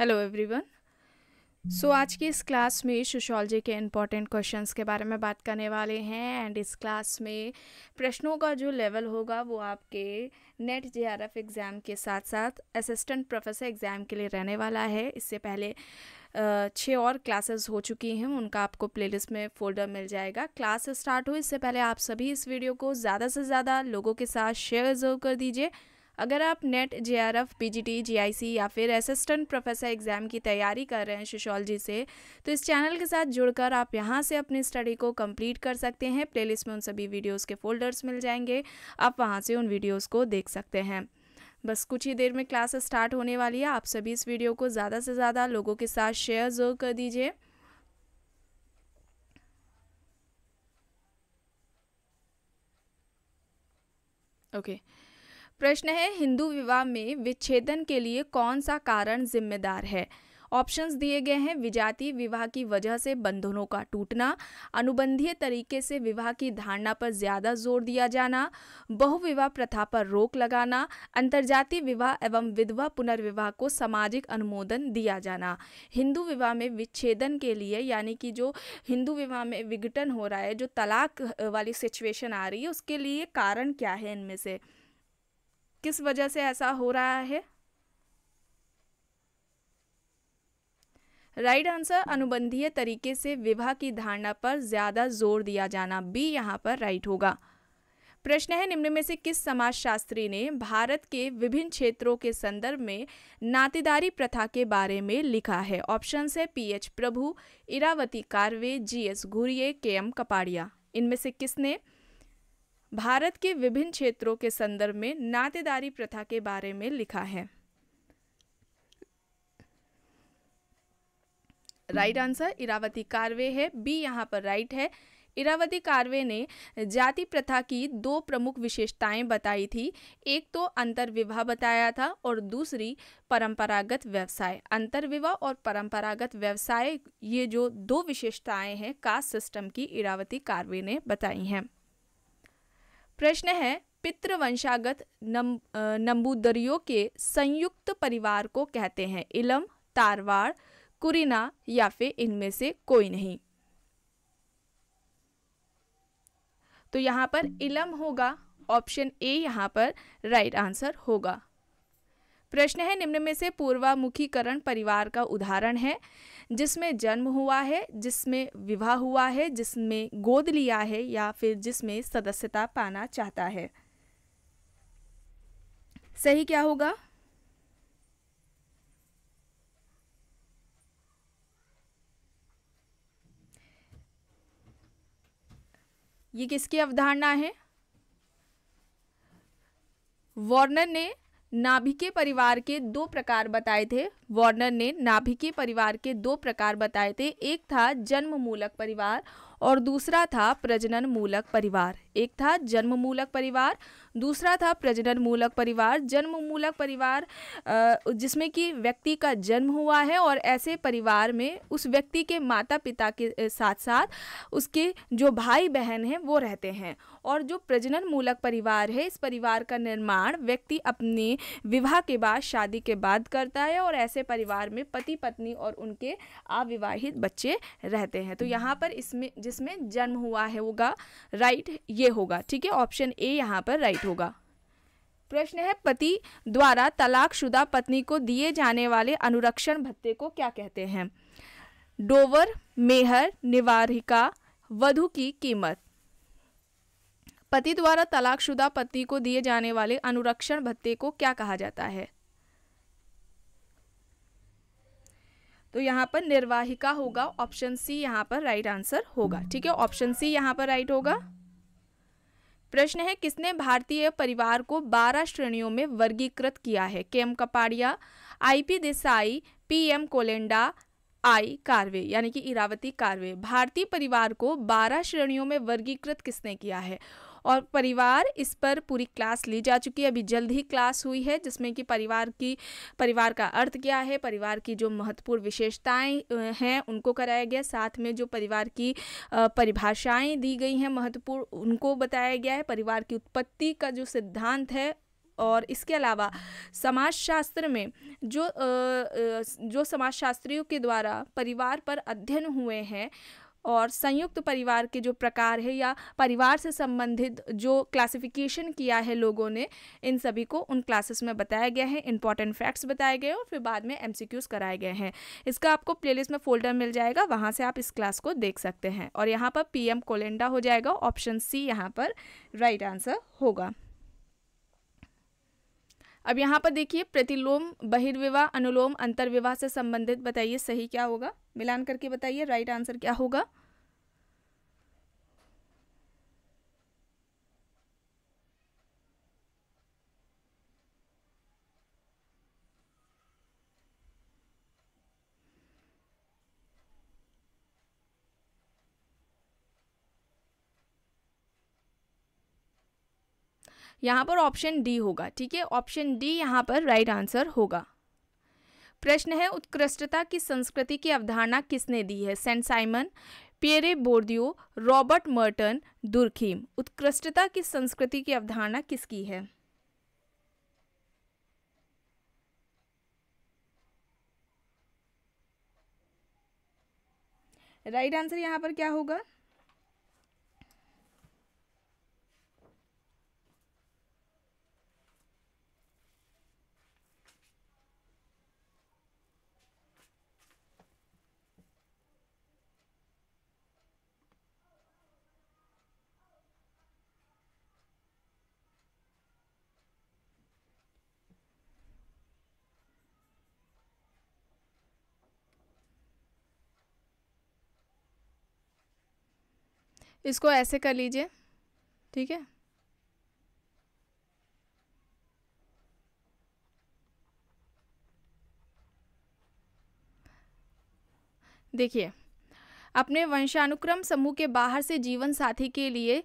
Hello everyone so आज की इस क्लास में सोशोलॉजी के इम्पॉर्टेंट क्वेश्चंस के बारे में बात करने वाले हैं एंड इस क्लास में प्रश्नों का जो लेवल होगा वो आपके नेट एफ एग्ज़ाम के साथ साथ असिस्टेंट प्रोफेसर एग्ज़ाम के लिए रहने वाला है इससे पहले छः और क्लासेस हो चुकी हैं उनका आपको प्लेलिस्ट में फ़ोल्डर मिल जाएगा क्लास स्टार्ट हो इससे पहले आप सभी इस वीडियो को ज़्यादा से ज़्यादा लोगों के साथ शेयर ज़रूर कर दीजिए अगर आप NET J R F P G T G I C या फिर असिस्टेंट प्रोफेसर एग्ज़ाम की तैयारी कर रहे हैं सोशोलॉजी से तो इस चैनल के साथ जुड़कर आप यहाँ से अपनी स्टडी को कंप्लीट कर सकते हैं प्लेलिस्ट में उन सभी वीडियोज़ के फोल्डर्स मिल जाएंगे आप वहाँ से उन वीडियोज़ को देख सकते हैं बस कुछ ही देर में क्लास स्टार्ट होने वाली है आप सभी इस वीडियो को ज़्यादा से ज़्यादा लोगों के साथ शेयर ज़रूर कर दीजिए ओके okay. प्रश्न है हिंदू विवाह में विच्छेदन के लिए कौन सा कारण जिम्मेदार है ऑप्शंस दिए गए हैं विजातीय विवाह की वजह से बंधनों का टूटना अनुबंधीय तरीके से विवाह की धारणा पर ज़्यादा जोर दिया जाना बहुविवाह प्रथा पर रोक लगाना अंतरजातीय विवाह एवं विधवा पुनर्विवाह को सामाजिक अनुमोदन दिया जाना हिंदू विवाह में विच्छेदन के लिए यानी कि जो हिंदू विवाह में विघटन हो रहा है जो तलाक वाली सिचुएशन आ रही है उसके लिए कारण क्या है इनमें से किस वजह से ऐसा हो रहा है राइट right आंसर अनुबंधीय तरीके से विवाह की धारणा पर ज़्यादा जोर दिया जाना बी यहां पर राइट होगा प्रश्न है निम्न में से किस समाजशास्त्री ने भारत के विभिन्न क्षेत्रों के संदर्भ में नातेदारी प्रथा के बारे में लिखा है ऑप्शन है P H Prabhu Iravati Karve G S Ghurye K M Kapadia इनमें से किसने भारत के विभिन्न क्षेत्रों के संदर्भ में नातेदारी प्रथा के बारे में लिखा है राइट आंसर इरावती कार्वे है बी यहाँ पर राइट है इरावती कार्वे ने जाति प्रथा की दो प्रमुख विशेषताएं बताई थी एक तो अंतर्विवाह बताया था और दूसरी परंपरागत व्यवसाय अंतर्विवाह और परंपरागत व्यवसाय ये जो दो विशेषताएं हैं कास्ट सिस्टम की इरावती कार्वे ने बताई हैं प्रश्न है पितृवंशागत नम नंबूदरियों के संयुक्त परिवार को कहते हैं इलम तारवाड़ कुरिना या फिर इनमें से कोई नहीं तो यहां पर इलम होगा ऑप्शन ए यहां पर राइट आंसर होगा प्रश्न है निम्न में से पूर्वामुखीकरण परिवार का उदाहरण है जिसमें जन्म हुआ है जिसमें विवाह हुआ है जिसमें गोद लिया है या फिर जिसमें सदस्यता पाना चाहता है सही क्या होगा ये किसकी अवधारणा है वार्नर ने नाभिके परिवार के दो प्रकार बताए थे वार्नर ने नाभिके परिवार के दो प्रकार बताए थे एक था जन्म मूलक परिवार और दूसरा था प्रजनन मूलक परिवार एक था जन्म मूलक परिवार दूसरा था प्रजनन मूलक परिवार जन्म मूलक परिवार जिसमें कि व्यक्ति का जन्म हुआ है और ऐसे परिवार में उस व्यक्ति के माता पिता के साथ साथ उसके जो भाई बहन हैं वो रहते हैं और जो प्रजनन मूलक परिवार है इस परिवार का निर्माण व्यक्ति अपने विवाह के बाद शादी के बाद करता है और ऐसे परिवार में पति पत्नी और उनके अविवाहित बच्चे रहते हैं तो यहाँ पर इसमें जिसमें जन्म हुआ है होगा राइट ये होगा ठीक है ऑप्शन ए यहाँ पर राइट होगा प्रश्न है पति द्वारा तलाकशुदा पत्नी को दिए जाने वाले अनुरक्षण भत्ते को क्या कहते हैं डोवर मेहर निवारिका वधु की कीमत पति द्वारा तलाकशुदा पत्नी को दिए जाने वाले अनुरक्षण भत्ते को क्या कहा जाता है तो यहाँ पर निर्वाहिका होगा ऑप्शन सी यहाँ पर राइट आंसर होगा ठीक है ऑप्शन सी यहाँ पर राइट होगा प्रश्न है किसने भारतीय परिवार को 12 श्रेणियों में वर्गीकृत किया है K M Kapadia IP Desai PM Kolenda I Karve यानी कि इरावती कार्वे भारतीय परिवार को 12 श्रेणियों में वर्गीकृत किसने किया है और परिवार इस पर पूरी क्लास ली जा चुकी है अभी जल्द ही क्लास हुई है जिसमें कि परिवार की परिवार का अर्थ क्या है परिवार की जो महत्वपूर्ण विशेषताएं हैं उनको कराया गया साथ में जो परिवार की परिभाषाएं दी गई हैं महत्वपूर्ण उनको बताया गया है परिवार की उत्पत्ति का जो सिद्धांत है और इसके अलावा समाजशास्त्र में जो जो समाजशास्त्रियों के द्वारा परिवार पर अध्ययन हुए हैं और संयुक्त परिवार के जो प्रकार है या परिवार से संबंधित जो क्लासिफिकेशन किया है लोगों ने इन सभी को उन क्लासेस में बताया गया है इंपॉर्टेंट फैक्ट्स बताए गए और फिर बाद में एम कराए गए हैं इसका आपको प्लेलिस्ट में फोल्डर मिल जाएगा वहाँ से आप इस क्लास को देख सकते हैं और यहाँ पर पी एम कोलेंडा हो जाएगा ऑप्शन सी यहाँ पर राइट आंसर होगा अब यहाँ पर देखिए प्रतिलोम बहिर्विवाह अनुलोम अंतर्विवाह से संबंधित बताइए सही क्या होगा मिलान करके बताइए राइट आंसर क्या होगा यहाँ पर ऑप्शन डी होगा ठीक है ऑप्शन डी यहाँ पर राइट आंसर होगा प्रश्न है उत्कृष्टता की संस्कृति की अवधारणा किसने दी है Saint Simon Pierre Bourdieu Robert Merton Durkheim उत्कृष्टता की संस्कृति की अवधारणा किसकी है राइट right आंसर यहाँ पर क्या होगा इसको ऐसे कर लीजिए ठीक है देखिए अपने वंशानुक्रम समूह के बाहर से जीवन साथी के लिए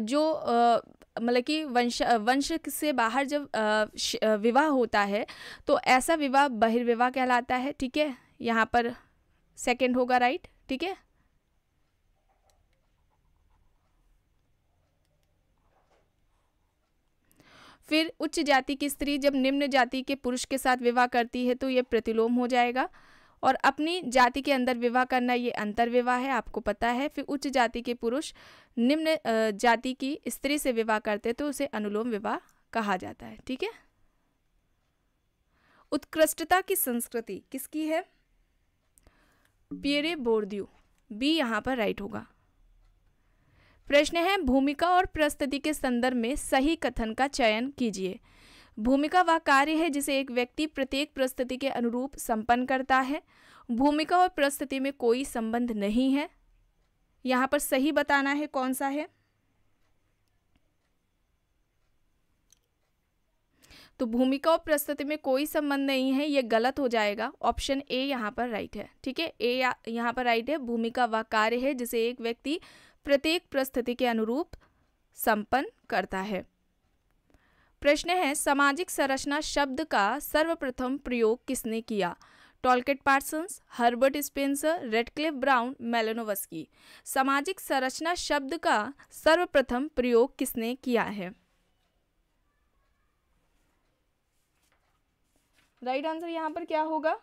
जो मतलब कि वंश वंश से बाहर जब विवाह होता है तो ऐसा विवाह बहिर्विवाह कहलाता है ठीक है यहाँ पर सेकंड होगा राइट ठीक है फिर उच्च जाति की स्त्री जब निम्न जाति के पुरुष के साथ विवाह करती है तो ये प्रतिलोम हो जाएगा और अपनी जाति के अंदर विवाह करना ये अंतर विवाह है आपको पता है फिर उच्च जाति के पुरुष निम्न जाति की स्त्री से विवाह करते तो उसे अनुलोम विवाह कहा जाता है ठीक है उत्कृष्टता की संस्कृति किसकी है पियरे बोर्द्यू बी यहाँ पर राइट होगा प्रश्न है भूमिका और प्रस्तुति के संदर्भ में सही कथन का चयन कीजिए भूमिका वह कार्य है जिसे एक व्यक्ति प्रत्येक प्रस्तुति के अनुरूप संपन्न करता है भूमिका और प्रस्तुति में कोई संबंध नहीं है यहाँ पर सही बताना है कौन सा है तो भूमिका और प्रस्तुति में कोई संबंध नहीं है ये गलत हो जाएगा ऑप्शन ए यहाँ पर राइट है ठीक है ए यहाँ पर राइट है भूमिका वह कार्य है जिसे एक व्यक्ति प्रत्येक प्रस्थिति के अनुरूप संपन्न करता है प्रश्न है सामाजिक संरचना शब्द का सर्वप्रथम प्रयोग किसने किया Talcott Parsons Herbert Spencer Radcliffe Brown Malinowski सामाजिक संरचना शब्द का सर्वप्रथम प्रयोग किसने किया है राइट आंसर यहाँ पर क्या होगा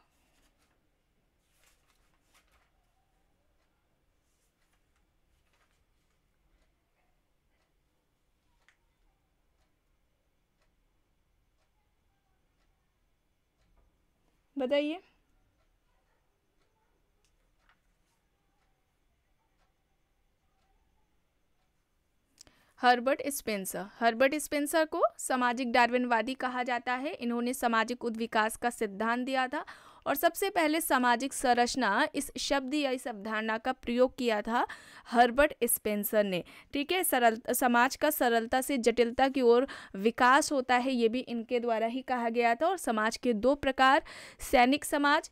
बताइए हर्बर्ट स्पेंसर हर्बर्ट स्पेंसर को सामाजिक डार्विनवादी कहा जाता है इन्होंने सामाजिक उद्विकास का सिद्धांत दिया था और सबसे पहले सामाजिक संरचना इस शब्द या इस अवधारणा का प्रयोग किया था हर्बर्ट स्पेंसर ने ठीक है सरल समाज का सरलता से जटिलता की ओर विकास होता है ये भी इनके द्वारा ही कहा गया था और समाज के दो प्रकार सैनिक समाज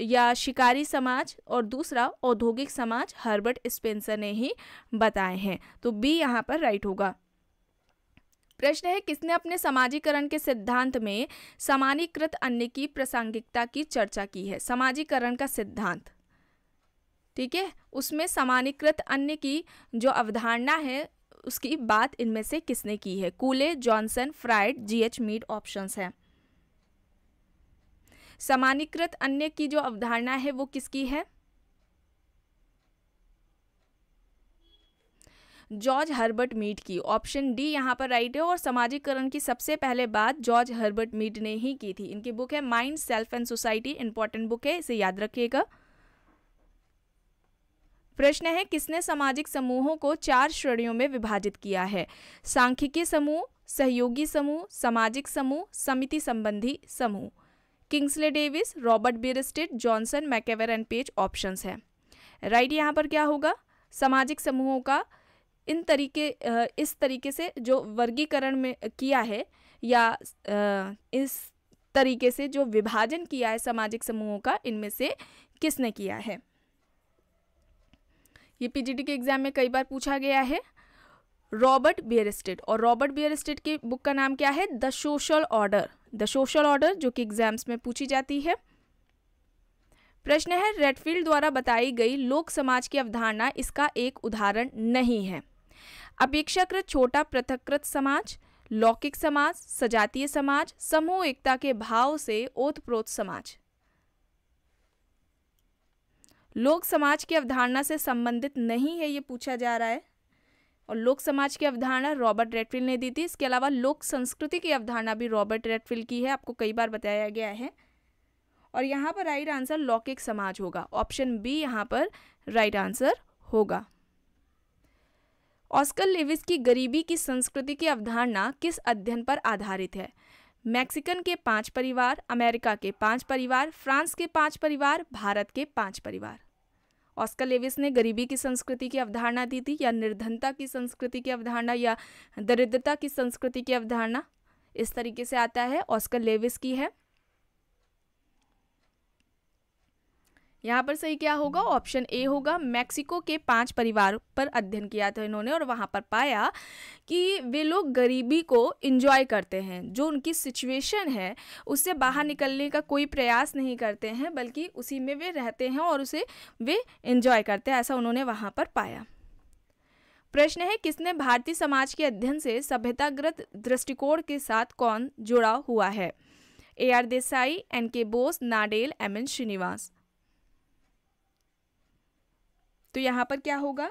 या शिकारी समाज और दूसरा औद्योगिक समाज हर्बर्ट स्पेंसर ने ही बताए हैं तो बी यहाँ पर राइट होगा प्रश्न है किसने अपने समाजीकरण के सिद्धांत में समानीकृत अन्य की प्रासंगिकता की चर्चा की है समाजीकरण का सिद्धांत ठीक है उसमें समानीकृत अन्य की जो अवधारणा है उसकी बात इनमें से किसने की है Cooley Johnson Freud GH Mead options हैं समानीकृत अन्य की जो अवधारणा है वो किसकी है जॉर्ज हर्बर्ट मीट की ऑप्शन डी यहाँ पर राइट है और समाजीकरण की सबसे पहले बात जॉर्ज हर्बर्ट मीट ने ही की थी इनकी बुक है mind self and society important book है इसे याद रखिएगा प्रश्न है किसने सामाजिक समूहों को चार श्रेणियों में विभाजित किया है सांख्यिकी समूह सहयोगी समूह सामाजिक समूह समिति संबंधी समूह Kingsley Davis Robert Bierstedt Johnson MacIver and Page options हैं राइट यहाँ पर क्या होगा सामाजिक समूहों का इन तरीके इस तरीके से जो वर्गीकरण में किया है या इस तरीके से जो विभाजन किया है सामाजिक समूहों का इनमें से किसने किया है ये पीजीटी के एग्जाम में कई बार पूछा गया है रॉबर्ट बियरस्टेड और रॉबर्ट बियरस्टेड की बुक का नाम क्या है the social order the social order जो कि एग्जाम्स में पूछी जाती है प्रश्न है रेडफील्ड द्वारा बताई गई लोक समाज की अवधारणा इसका एक उदाहरण नहीं है अपेक्षाकृत छोटा पृथककृत समाज लौकिक समाज सजातीय समाज समूह एकता के भाव से ओतप्रोत समाज लोक समाज की अवधारणा से संबंधित नहीं है ये पूछा जा रहा है और लोक समाज की अवधारणा रॉबर्ट रेटफिल ने दी थी इसके अलावा लोक संस्कृति की अवधारणा भी रॉबर्ट रेडफिल की है आपको कई बार बताया गया है और यहाँ पर राइट आंसर लौकिक समाज होगा ऑप्शन बी यहाँ पर राइट आंसर होगा ऑस्कर लेविस की गरीबी की संस्कृति की अवधारणा किस अध्ययन पर आधारित है मैक्सिकन के पांच परिवार अमेरिका के पांच परिवार फ्रांस के पांच परिवार भारत के पांच परिवार ऑस्कर लेविस ने गरीबी की संस्कृति की अवधारणा दी थी या निर्धनता की संस्कृति की अवधारणा या दरिद्रता की संस्कृति की अवधारणा इस तरीके से आता है ऑस्कर लेविस की है यहाँ पर सही क्या होगा हम्म। ऑप्शन ए होगा मैक्सिको के पांच परिवार पर अध्ययन किया था इन्होंने और वहाँ पर पाया कि वे लोग गरीबी को इंजॉय करते हैं जो उनकी सिचुएशन है उससे बाहर हम्म। निकलने का कोई प्रयास नहीं करते हैं बल्कि उसी में वे रहते हैं और उसे वे इंजॉय करते हैं ऐसा उन्होंने वहाँ पर पाया प्रश्न है किसने भारतीय समाज के अध्ययन से सभ्यताग्रत दृष्टिकोण के साथ कौन जुड़ा हुआ है A R Desai N K Bose Nadel M N Srinivas तो यहाँ पर क्या होगा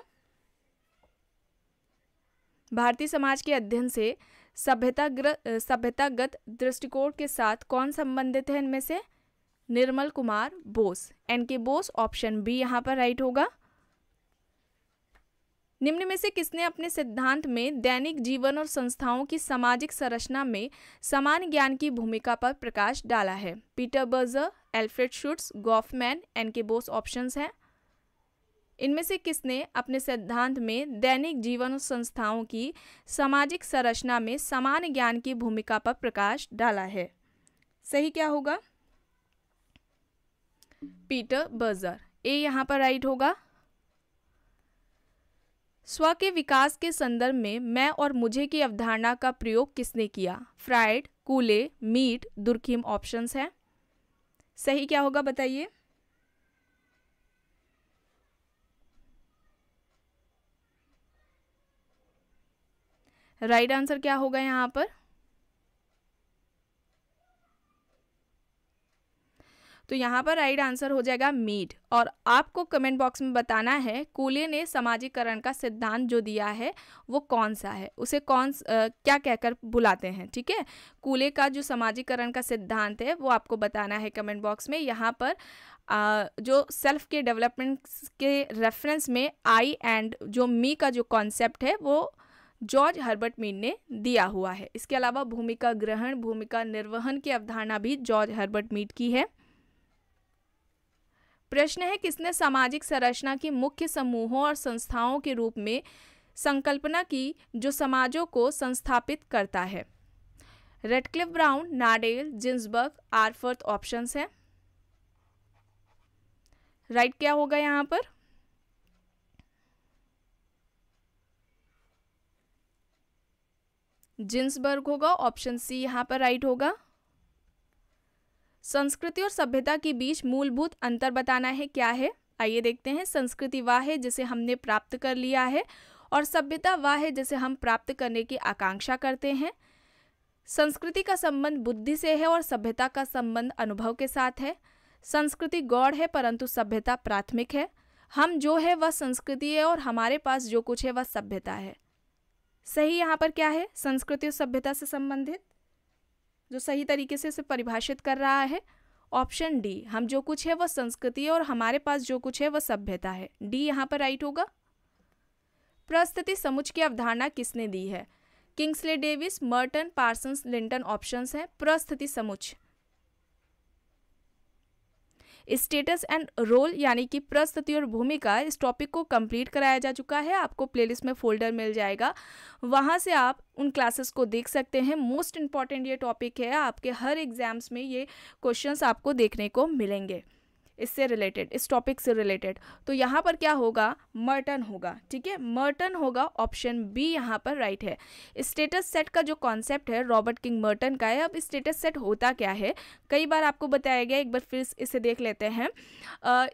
भारतीय समाज के अध्ययन से सभ्यता सभ्यतागत दृष्टिकोण के साथ कौन संबंधित है इनमें से निर्मल Kumar Bose N K Bose option B यहाँ पर राइट होगा निम्न में से किसने अपने सिद्धांत में दैनिक जीवन और संस्थाओं की सामाजिक संरचना में समान ज्ञान की भूमिका पर प्रकाश डाला है Peter Berger Alfred Schutz Goffman N K Bose options हैं इनमें से किसने अपने सिद्धांत में दैनिक जीवन संस्थाओं की सामाजिक संरचना में समान ज्ञान की भूमिका पर प्रकाश डाला है सही क्या होगा पीटर बर्जर ए यहां पर राइट होगा स्व के विकास के संदर्भ में मैं और मुझे की अवधारणा का प्रयोग किसने किया Freud Cooley Mead Durkheim options हैं सही क्या होगा बताइए राइट right आंसर क्या होगा यहाँ पर तो यहाँ पर राइट आंसर हो जाएगा मीट और आपको कमेंट बॉक्स में बताना है कूले ने सामाजिकरण का सिद्धांत जो दिया है वो कौन सा है उसे कौन आ, क्या कहकर बुलाते हैं ठीक है कूले का जो सामाजिकरण का सिद्धांत है वो आपको बताना है कमेंट बॉक्स में यहाँ पर आ, जो सेल्फ के डेवलपमेंट के रेफरेंस में आई एंड जो मी का जो कॉन्सेप्ट है वो जॉर्ज हर्बर्ट मीन ने दिया हुआ है इसके अलावा भूमिका ग्रहण भूमिका निर्वहन की अवधारणा भी जॉर्ज हर्बर्ट मीट की है प्रश्न है किसने सामाजिक संरचना की मुख्य समूहों और संस्थाओं के रूप में संकल्पना की जो समाजों को संस्थापित करता है Radcliffe Brown Nadel Ginsberg R Firth options हैं राइट क्या होगा यहाँ पर जिन्सबर्ग होगा ऑप्शन सी यहाँ पर राइट होगा संस्कृति और सभ्यता के बीच मूलभूत अंतर बताना है क्या है आइए देखते हैं संस्कृति वह है जिसे हमने प्राप्त कर लिया है और सभ्यता वह है जिसे हम प्राप्त करने की आकांक्षा करते हैं संस्कृति का संबंध बुद्धि से है और सभ्यता का संबंध अनुभव के साथ है संस्कृति गौड़ है परंतु सभ्यता प्राथमिक है हम जो है वह संस्कृति है और हमारे पास जो कुछ है वह सभ्यता है सही यहाँ पर क्या है संस्कृति और सभ्यता से संबंधित जो सही तरीके से इसे परिभाषित कर रहा है ऑप्शन डी हम जो कुछ है वह संस्कृति है और हमारे पास जो कुछ है वह सभ्यता है डी यहाँ पर राइट होगा प्रस्तुति समुच की अवधारणा किसने दी है Kingsley Davis Merton Parsons Linton options हैं प्रस्थिति समुच स्टेटस एंड रोल यानी कि प्रस्तुति और भूमिका इस टॉपिक को कंप्लीट कराया जा चुका है आपको प्लेलिस्ट में फोल्डर मिल जाएगा वहाँ से आप उन क्लासेस को देख सकते हैं मोस्ट इम्पॉर्टेंट ये टॉपिक है आपके हर एग्ज़ाम्स में ये क्वेश्चंस आपको देखने को मिलेंगे इससे रिलेटेड इस टॉपिक से रिलेटेड तो यहाँ पर क्या होगा मर्टन होगा ठीक है मर्टन होगा ऑप्शन बी यहाँ पर राइट है स्टेटस सेट का जो कॉन्सेप्ट है रॉबर्ट किंग मर्टन का है अब स्टेटस सेट होता क्या है कई बार आपको बताया गया एक बार फिर इसे देख लेते हैं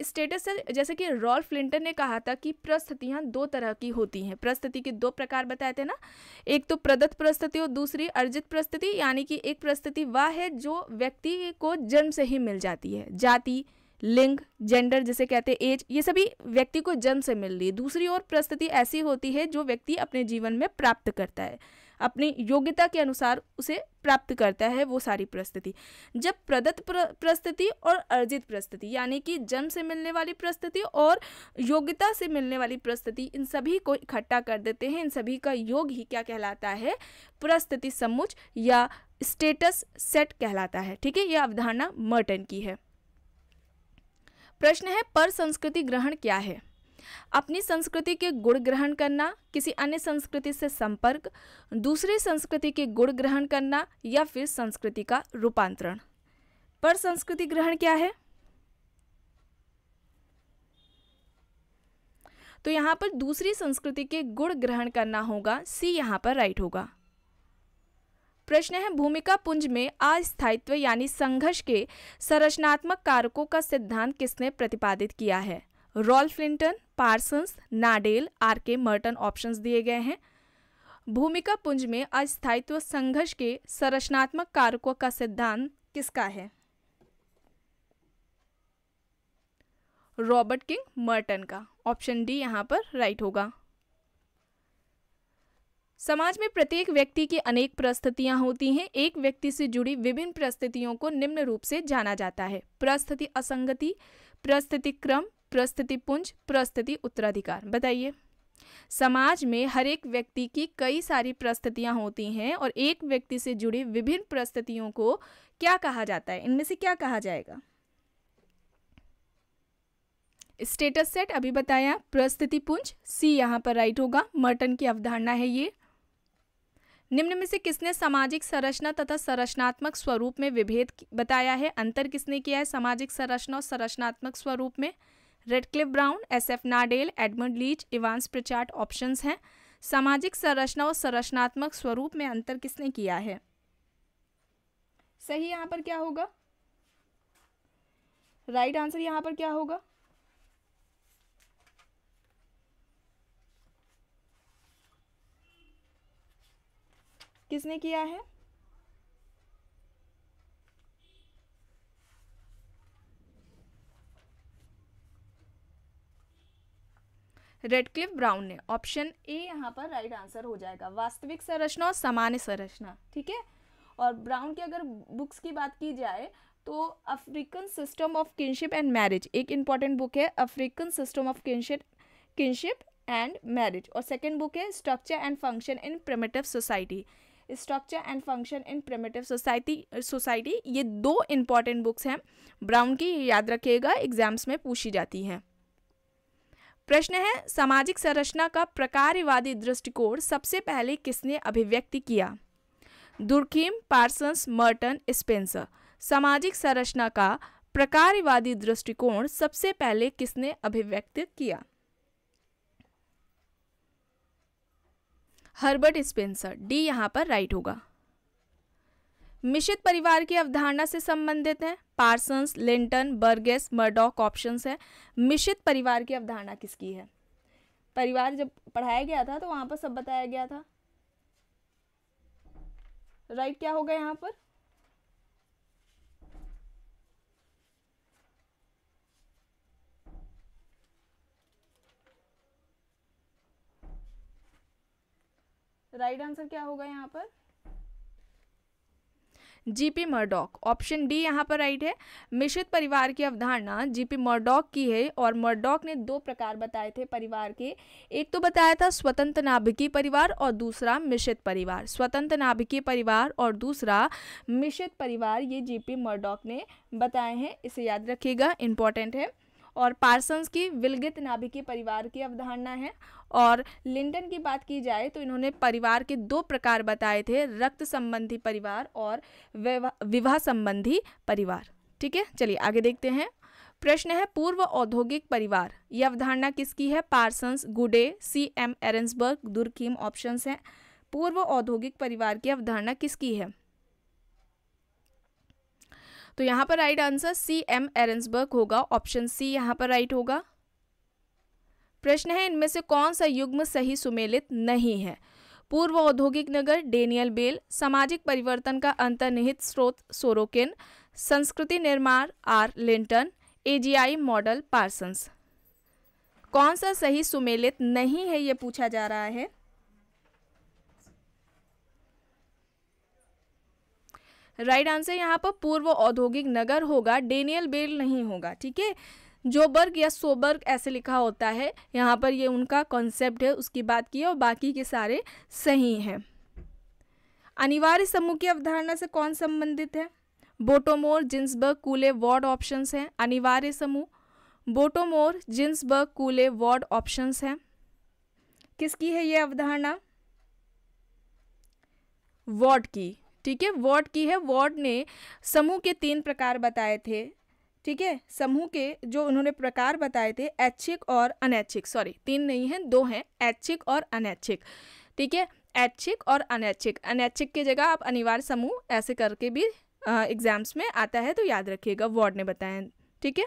स्टेटस सेट जैसे कि रॉल्फ फ्लिंटन ने कहा था कि प्रस्थितियाँ दो तरह की होती हैं प्रस्थिति के दो प्रकार बताए थे ना एक तो प्रदत्त प्रस्थिति और दूसरी अर्जित प्रस्थिति यानी कि एक प्रस्थिति वह है जो व्यक्ति को जन्म से ही मिल जाती है जाति लिंग जेंडर जिसे कहते हैं एज ये सभी व्यक्ति को जन्म से मिल रही है दूसरी ओर प्रस्तुति ऐसी होती है जो व्यक्ति अपने जीवन में प्राप्त करता है अपनी योग्यता के अनुसार उसे प्राप्त करता है वो सारी प्रस्तुति जब प्रदत्त परिस्थिति प्रस्तुति और अर्जित प्रस्तुति यानी कि जन्म से मिलने वाली प्रस्तुति और योग्यता से मिलने वाली प्रस्तुति इन सभी को इकट्ठा कर देते हैं इन सभी का योग ही क्या कहलाता है प्रस्तुति समुच या स्टेटस सेट कहलाता है ठीक है यह अवधारणा मर्टन की है प्रश्न है पर संस्कृति ग्रहण क्या है अपनी संस्कृति के गुण ग्रहण करना किसी अन्य संस्कृति से संपर्क दूसरी संस्कृति के गुण ग्रहण करना या फिर संस्कृति का रूपांतरण पर संस्कृति ग्रहण क्या है तो यहाँ पर दूसरी संस्कृति के गुण ग्रहण करना होगा सी यहाँ पर राइट होगा प्रश्न है भूमिका पुंज में अस्थायित्व यानी संघर्ष के संरचनात्मक कारकों का सिद्धांत किसने प्रतिपादित किया है Ralph Linton Parsons Nadel R K Merton option दिए गए हैं भूमिका पुंज में अस्थायित्व संघर्ष के संरचनात्मक कारकों का सिद्धांत किसका है रॉबर्ट किंग मर्टन का ऑप्शन डी यहां पर राइट होगा समाज में प्रत्येक व्यक्ति की अनेक परिस्थितियां होती हैं एक व्यक्ति से जुड़ी विभिन्न परिस्थितियों को निम्न रूप से जाना जाता है परिस्थिति असंगति परिस्थिति क्रम परिस्थिति पुंज परिस्थिति उत्तराधिकार बताइए समाज में हर एक व्यक्ति की कई सारी परिस्थितियाँ होती हैं और एक व्यक्ति से जुड़ी विभिन्न परिस्थितियों को क्या कहा जाता है इनमें से क्या कहा जाएगा स्टेटस सेट अभी बताया परिस्थिति पुंज सी यहाँ पर राइट होगा मर्टन की अवधारणा है ये निम्न में से किसने सामाजिक संरचना तथा संरचनात्मक स्वरूप में विभेद बताया है अंतर किसने किया है सामाजिक संरचना और संरचनात्मक स्वरूप में Radcliffe Brown S F Nadel Edmund Leach Evans Pritchard option हैं सामाजिक संरचना और संरचनात्मक स्वरूप में अंतर किसने किया है सही यहाँ पर क्या होगा राइट right आंसर यहाँ पर क्या होगा किसने किया है रेडक्लिफ ब्राउन ने ऑप्शन ए यहाँ पर राइट आंसर हो जाएगा वास्तविक संरचना और सामान्य संरचना ठीक है और ब्राउन की अगर बुक्स की बात की जाए तो African system of kinship and marriage एक इंपॉर्टेंट बुक है African system of kinship kinship and marriage और सेकेंड बुक है structure and function in primitive society structure and function in primitive society society ये दो इम्पॉर्टेंट बुक्स हैं brown की याद रखिएगा एग्जाम्स में पूछी जाती हैं प्रश्न है सामाजिक संरचना का प्रकारवादी दृष्टिकोण सबसे पहले किसने अभिव्यक्ति किया दुर्खीम पार्सन्स मर्टन स्पेंसर सामाजिक संरचना का प्रकारवादी दृष्टिकोण सबसे पहले किसने अभिव्यक्त किया हर्बर्ट स्पेंसर डी यहाँ पर राइट होगा मिश्रित परिवार की अवधारणा से संबंधित है Parsons Linton Burgess Murdock options है मिश्रित परिवार की अवधारणा किसकी है परिवार जब पढ़ाया गया था तो वहाँ पर सब बताया गया था राइट right, क्या होगा यहाँ पर राइट आंसर क्या होगा यहाँ पर जीपी मर्डॉक ऑप्शन डी यहाँ पर राइट है मिश्रित परिवार की अवधारणा जीपी मर्डॉक की है और मर्डॉक ने दो प्रकार बताए थे परिवार के एक तो बताया था स्वतंत्र नाभिकीय परिवार और दूसरा मिश्रित परिवार स्वतंत्र नाभिकीय परिवार और दूसरा मिश्रित परिवार ये जीपी मर्डॉक ने बताए हैं इसे याद रखिएगा इंपॉर्टेंट है और पार्सन्स की विलगित नाभिकीय परिवार की अवधारणा है और लिंटन की बात की जाए तो इन्होंने परिवार के दो प्रकार बताए थे रक्त संबंधी परिवार और विवाह संबंधी परिवार ठीक है चलिए आगे देखते हैं प्रश्न है पूर्व औद्योगिक परिवार यह अवधारणा किसकी है पार्सन्स गुडे सी एम एरेंसबर्ग दुर्कीम ऑप्शन हैं पूर्व औद्योगिक परिवार की अवधारणा किसकी है तो यहाँ पर right answer C M Arensberg होगा ऑप्शन सी यहाँ पर राइट होगा प्रश्न है इनमें से कौन सा युग्म सही सुमेलित नहीं है पूर्व औद्योगिक नगर डेनियल बेल सामाजिक परिवर्तन का अंतर्निहित स्रोत सोरोकिन संस्कृति निर्माण R Linton AGIL model Parsons कौन सा सही सुमेलित नहीं है ये पूछा जा रहा है राइट आंसर यहाँ पर पूर्व औद्योगिक नगर होगा डेनियल बेल नहीं होगा ठीक है जोबर्ग या सोबर्ग ऐसे लिखा होता है यहाँ पर ये उनका कॉन्सेप्ट है उसकी बात की है और बाकी के सारे सही हैं अनिवार्य समूह की अवधारणा से कौन संबंधित है Bottomore Ginsberg Cooley Ward options हैं अनिवार्य समूह Bottomore Ginsberg Cooley Ward options हैं किसकी है ये अवधारणा वार्ड की ठीक है वार्ड की है वार्ड ने समूह के तीन प्रकार बताए थे ठीक है समूह के जो उन्होंने प्रकार बताए थे ऐच्छिक और अनैच्छिक सॉरी तीन नहीं हैं दो हैं ऐच्छिक और अनैच्छिक ठीक है ऐच्छिक और अनैच्छिक अनैच्छिक की जगह आप अनिवार्य समूह ऐसे करके भी एग्जाम्स में आता है तो याद रखिएगा वार्ड ने बताया ठीक है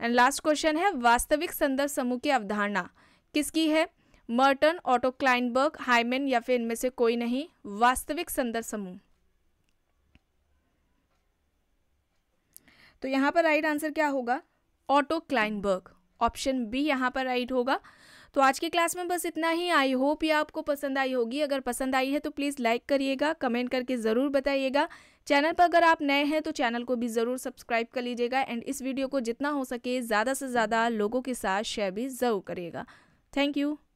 एंड लास्ट क्वेश्चन है वास्तविक संदर्भ समूह की अवधारणा किसकी है मर्टन ऑटो क्लाइनबर्ग हाइमेन या फिर इनमें से कोई नहीं वास्तविक संदर्भ समूह तो यहां पर राइट आंसर क्या होगा ऑटो क्लाइनबर्ग ऑप्शन बी यहां पर राइट होगा तो आज की क्लास में बस इतना ही आई होप ये आपको पसंद आई होगी अगर पसंद आई है तो प्लीज़ लाइक करिएगा कमेंट करके ज़रूर बताइएगा चैनल पर अगर आप नए हैं तो चैनल को भी ज़रूर सब्सक्राइब कर लीजिएगा एंड इस वीडियो को जितना हो सके ज़्यादा से ज़्यादा लोगों के साथ शेयर भी ज़रूर करिएगा थैंक यू